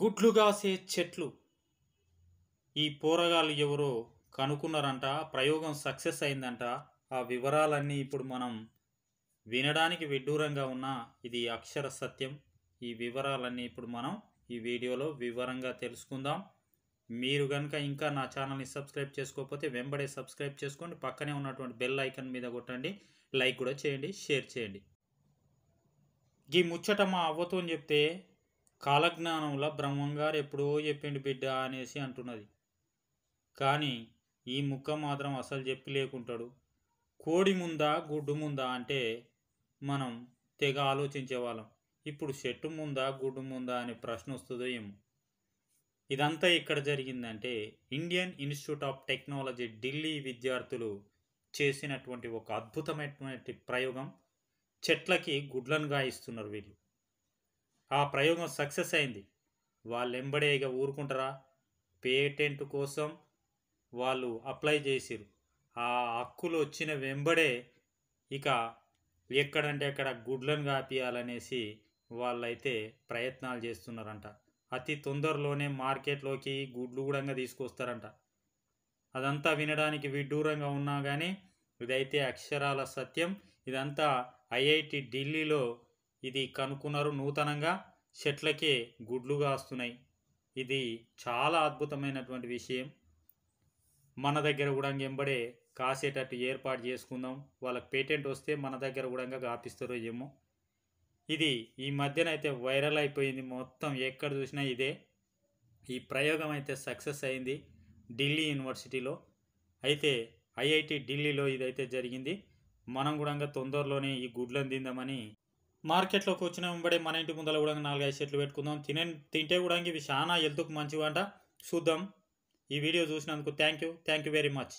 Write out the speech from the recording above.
గుడ్లుగాసే కాసే చెట్లు ఈ పోరగాళ్ళు ఎవరో కనుక్కున్నారంట ప్రయోగం సక్సెస్ అయిందంట ఆ వివరాలన్నీ ఇప్పుడు మనం వినడానికి విడ్డూరంగా ఉన్న ఇది అక్షర సత్యం ఈ వివరాలన్నీ ఇప్పుడు మనం ఈ వీడియోలో వివరంగా తెలుసుకుందాం మీరు కనుక ఇంకా నా ఛానల్ని సబ్స్క్రైబ్ చేసుకోకపోతే వెంబడే సబ్స్క్రైబ్ చేసుకోండి పక్కనే ఉన్నటువంటి బెల్ ఐకన్ మీద కొట్టండి లైక్ కూడా చేయండి షేర్ చేయండి ఈ ముచ్చట మా అవ్వతో చెప్తే కాలజ్ఞానంలో బ్రహ్మంగారు ఎప్పుడో చెప్పిండు బిడ్డ అనేసి అంటున్నది కానీ ఈ ముక్క మాత్రం అసలు చెప్పి లేకుంటాడు కోడి ముందా గుడ్డు ముందా అంటే మనం తెగ ఆలోచించేవాళ్ళం ఇప్పుడు చెట్టు ముందా గుడ్డు ముందా అనే ప్రశ్న వస్తుందో ఏమో ఇదంతా ఇక్కడ జరిగిందంటే Indian Institute of Technology Delhi విద్యార్థులు చేసినటువంటి ఒక అద్భుతమైనటువంటి ప్రయోగం చెట్లకి గుడ్లను గాయిస్తున్నారు వీళ్ళు ఆ ప్రయోగం సక్సెస్ అయింది వాళ్ళెంబడే ఇక ఊరుకుంటారా పేటెంట్ కోసం వాళ్ళు అప్లై చేసిరు ఆ హక్కులు వచ్చిన వెంబడే ఇక ఎక్కడంటే అక్కడ గుడ్లను కాపీయాలనేసి వాళ్ళైతే ప్రయత్నాలు చేస్తున్నారంట అతి తొందరలోనే మార్కెట్లోకి గుడ్లు కూడా తీసుకొస్తారంట అదంతా వినడానికి విడ్డూరంగా ఉన్నా కానీ ఇదైతే అక్షరాల సత్యం ఇదంతా ఐఐటి ఢిల్లీలో ఇది కనుక్కున్నారు నూతనంగా చెట్లకే గుడ్లు కాస్తున్నాయి ఇది చాలా అద్భుతమైనటువంటి విషయం మన దగ్గర కూడా ఎంబడే కాసేటట్టు ఏర్పాటు చేసుకుందాం వాళ్ళకి పేటెంట్ వస్తే మన దగ్గర కూడా కాపిస్తారో ఏమో ఇది ఈ మధ్యన అయితే వైరల్ అయిపోయింది మొత్తం ఎక్కడ చూసినా ఇదే ఈ ప్రయోగం అయితే సక్సెస్ అయింది ఢిల్లీ యూనివర్సిటీలో అయితే ఐఐటి ఢిల్లీలో ఇదైతే జరిగింది మనం కూడా తొందరలోనే ఈ గుడ్లను తిందామని మార్కెట్లోకి వచ్చిన వెంబడే మన ఇంటి ముందర కూడా నాలుగైదు చెట్లు పెట్టుకుందాం తినే తింటే కూడా ఇవి చాలా హెల్త్కు మంచివంట చూద్దాం ఈ వీడియో చూసినందుకు thank you thank you very much